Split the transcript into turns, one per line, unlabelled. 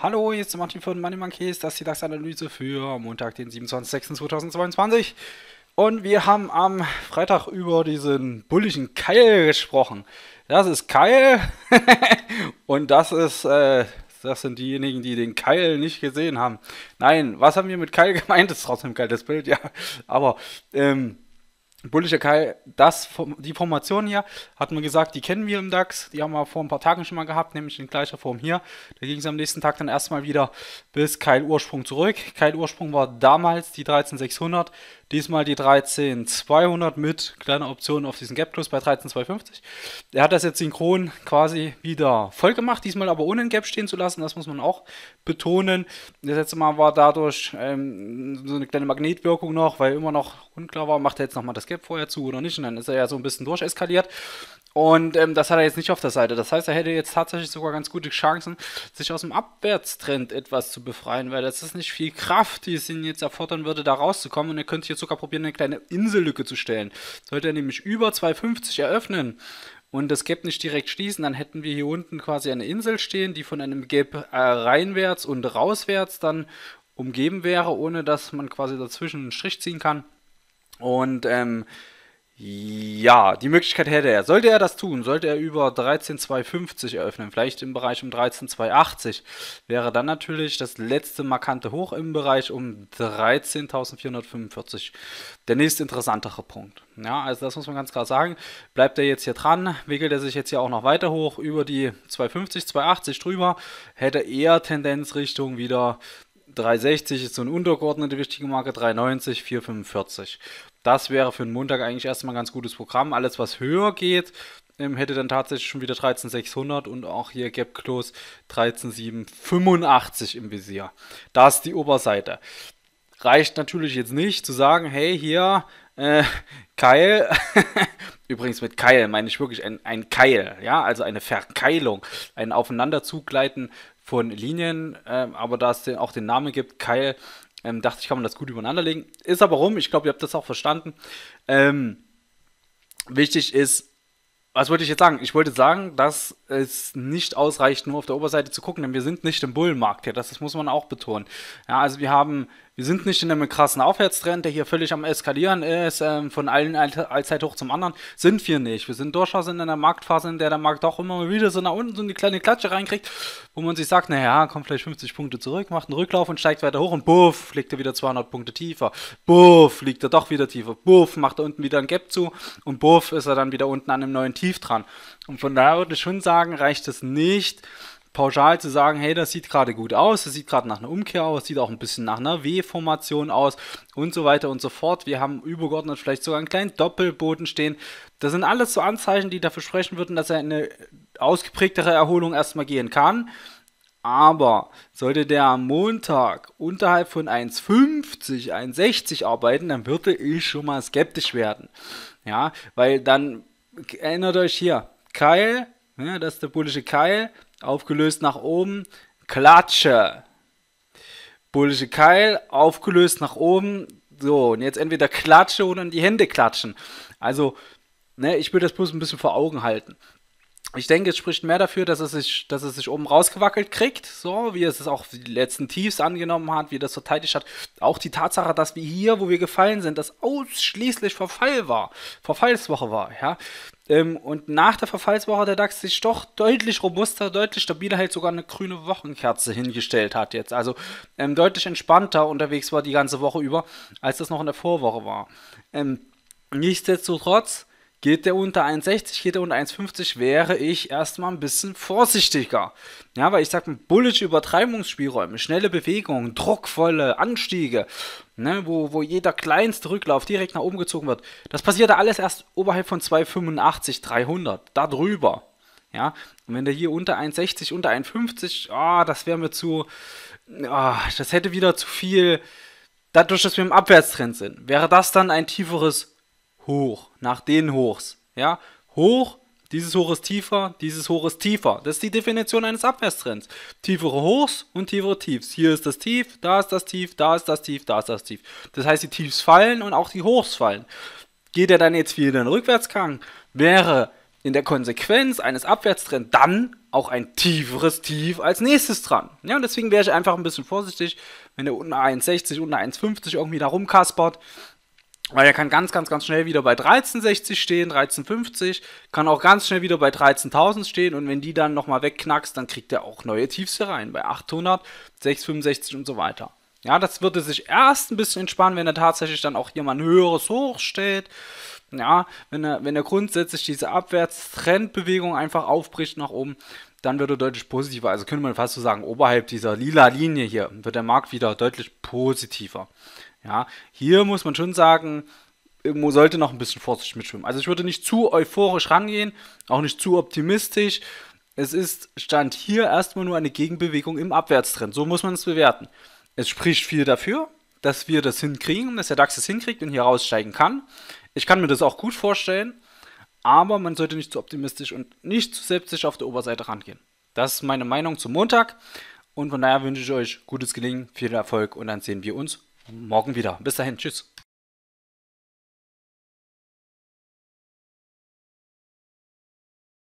Hallo, hier ist der Martin von Money Monkeys, das ist die DAX-Analyse für Montag, den 27.06.2022. Und wir haben am Freitag über diesen bullischen Keil gesprochen. Das ist Keil und das ist... Äh, das sind diejenigen, die den Keil nicht gesehen haben. Nein, was haben wir mit Keil gemeint? Das ist trotzdem ein geiles Bild, ja. Aber ähm, Bullischer Kai, das, die Formation hier, hat man gesagt, die kennen wir im DAX, die haben wir vor ein paar Tagen schon mal gehabt, nämlich in gleicher Form hier. Da ging es am nächsten Tag dann erstmal wieder bis Kai Ursprung zurück. Kai Ursprung war damals die 13600, diesmal die 13200 mit kleiner Option auf diesen Gap Plus bei 13250. Er hat das jetzt synchron quasi wieder voll gemacht, diesmal aber ohne einen Gap stehen zu lassen, das muss man auch betonen. Das letzte Mal war dadurch ähm, so eine kleine Magnetwirkung noch, weil immer noch unklar war, macht er jetzt nochmal das Gap vorher zu oder nicht. Und dann ist er ja so ein bisschen durcheskaliert. Und ähm, das hat er jetzt nicht auf der Seite. Das heißt, er hätte jetzt tatsächlich sogar ganz gute Chancen, sich aus dem Abwärtstrend etwas zu befreien, weil das ist nicht viel Kraft, die es ihn jetzt erfordern würde, da rauszukommen. Und er könnte jetzt sogar probieren, eine kleine Insellücke zu stellen. Sollte er nämlich über 2,50 eröffnen und das Gap nicht direkt schließen, dann hätten wir hier unten quasi eine Insel stehen, die von einem Gap äh, reinwärts und rauswärts dann umgeben wäre, ohne dass man quasi dazwischen einen Strich ziehen kann. Und ähm, ja, die Möglichkeit hätte er. Sollte er das tun, sollte er über 13,250 eröffnen, vielleicht im Bereich um 13,280, wäre dann natürlich das letzte markante Hoch im Bereich um 13.445 der nächst interessantere Punkt. Ja, also das muss man ganz klar sagen. Bleibt er jetzt hier dran, wickelt er sich jetzt hier auch noch weiter hoch über die 250, 280 drüber, hätte eher Tendenz Richtung wieder 360 ist so eine untergeordnete wichtige Marke, 390, 445. Das wäre für einen Montag eigentlich erstmal ein ganz gutes Programm. Alles, was höher geht, ähm, hätte dann tatsächlich schon wieder 13600 und auch hier Gap Close 13785 im Visier. Das ist die Oberseite. Reicht natürlich jetzt nicht zu sagen, hey, hier, äh, Keil, übrigens mit Keil meine ich wirklich ein, ein Keil, ja, also eine Verkeilung, ein Aufeinanderzugleiten von Linien, äh, aber da es den, auch den Namen gibt, Keil, ähm, dachte ich, kann man das gut übereinander legen. Ist aber rum. Ich glaube, ihr habt das auch verstanden. Ähm, wichtig ist, was wollte ich jetzt sagen? Ich wollte sagen, dass es nicht ausreicht, nur auf der Oberseite zu gucken, denn wir sind nicht im Bullenmarkt hier. Das, das muss man auch betonen. Ja, also wir haben wir sind nicht in einem krassen Aufwärtstrend, der hier völlig am Eskalieren ist, ähm, von allen Allzeit hoch zum anderen, sind wir nicht. Wir sind durchaus in einer Marktphase, in der der Markt auch immer wieder so nach unten so eine kleine Klatsche reinkriegt, wo man sich sagt, naja, kommt vielleicht 50 Punkte zurück, macht einen Rücklauf und steigt weiter hoch und buff, fliegt er wieder 200 Punkte tiefer, buff, fliegt er doch wieder tiefer, buff, macht er unten wieder ein Gap zu und buff, ist er dann wieder unten an einem neuen Tief dran. Und von daher würde ich schon sagen, reicht es nicht, pauschal zu sagen, hey, das sieht gerade gut aus, das sieht gerade nach einer Umkehr aus, sieht auch ein bisschen nach einer W-Formation aus und so weiter und so fort. Wir haben übergeordnet vielleicht sogar einen kleinen Doppelboden stehen. Das sind alles so Anzeichen, die dafür sprechen würden, dass er eine ausgeprägtere Erholung erstmal gehen kann. Aber sollte der am Montag unterhalb von 1,50, 1,60 arbeiten, dann würde ich schon mal skeptisch werden. Ja, weil dann erinnert euch hier, Keil, ja, das ist der bullische Keil, aufgelöst nach oben, Klatsche. Bullische Keil, aufgelöst nach oben. So, und jetzt entweder Klatsche oder in die Hände klatschen. Also, ne, ich würde das bloß ein bisschen vor Augen halten ich denke, es spricht mehr dafür, dass es sich, dass es sich oben rausgewackelt kriegt, so wie es es auch die letzten Tiefs angenommen hat, wie das verteidigt hat. Auch die Tatsache, dass wir hier, wo wir gefallen sind, das ausschließlich Verfall war, Verfallswoche war, ja. Ähm, und nach der Verfallswoche der DAX sich doch deutlich robuster, deutlich stabiler halt sogar eine grüne Wochenkerze hingestellt hat jetzt. Also ähm, deutlich entspannter unterwegs war die ganze Woche über, als das noch in der Vorwoche war. Ähm, nichtsdestotrotz Geht der unter 1,60, geht der unter 1,50, wäre ich erstmal ein bisschen vorsichtiger. Ja, weil ich sage, bullische Übertreibungsspielräume, schnelle Bewegungen, druckvolle Anstiege, ne, wo, wo jeder kleinste Rücklauf direkt nach oben gezogen wird. Das passierte alles erst oberhalb von 2,85, 300, da drüber. Ja, und wenn der hier unter 1,60, unter 1,50, ah, oh, das wäre mir zu, oh, das hätte wieder zu viel, dadurch, dass wir im Abwärtstrend sind, wäre das dann ein tieferes hoch, nach den Hochs. Ja, hoch, dieses Hoch ist tiefer, dieses Hoch ist tiefer. Das ist die Definition eines Abwärtstrends. Tiefere Hochs und tiefere Tiefs. Hier ist das Tief, da ist das Tief, da ist das Tief, da ist das Tief. Das heißt, die Tiefs fallen und auch die Hochs fallen. Geht er dann jetzt wieder in den Rückwärtsgang, wäre in der Konsequenz eines Abwärtstrends dann auch ein tieferes Tief als nächstes dran. Ja, und deswegen wäre ich einfach ein bisschen vorsichtig, wenn der unten 1,60, unten 1,50 irgendwie da rumkaspert, weil er kann ganz, ganz, ganz schnell wieder bei 1360 stehen, 1350, kann auch ganz schnell wieder bei 13.000 stehen und wenn die dann nochmal wegknackst, dann kriegt er auch neue Tiefs hier rein, bei 800, 665 und so weiter. Ja, das würde sich erst ein bisschen entspannen, wenn er tatsächlich dann auch hier mal ein höheres Hoch steht ja, wenn er, wenn er grundsätzlich diese Abwärtstrendbewegung einfach aufbricht nach oben, dann wird er deutlich positiver. Also könnte man fast so sagen, oberhalb dieser lila Linie hier wird der Markt wieder deutlich positiver. Ja, hier muss man schon sagen, irgendwo sollte noch ein bisschen vorsichtig mitschwimmen. Also ich würde nicht zu euphorisch rangehen, auch nicht zu optimistisch. Es ist Stand hier erstmal nur eine Gegenbewegung im Abwärtstrend. So muss man es bewerten. Es spricht viel dafür, dass wir das hinkriegen, dass der DAX das hinkriegt und hier raussteigen kann. Ich kann mir das auch gut vorstellen, aber man sollte nicht zu optimistisch und nicht zu selbstsicher auf der Oberseite rangehen. Das ist meine Meinung zum Montag und von daher wünsche ich euch gutes Gelingen, viel Erfolg und dann sehen wir uns morgen wieder. Bis dahin, tschüss.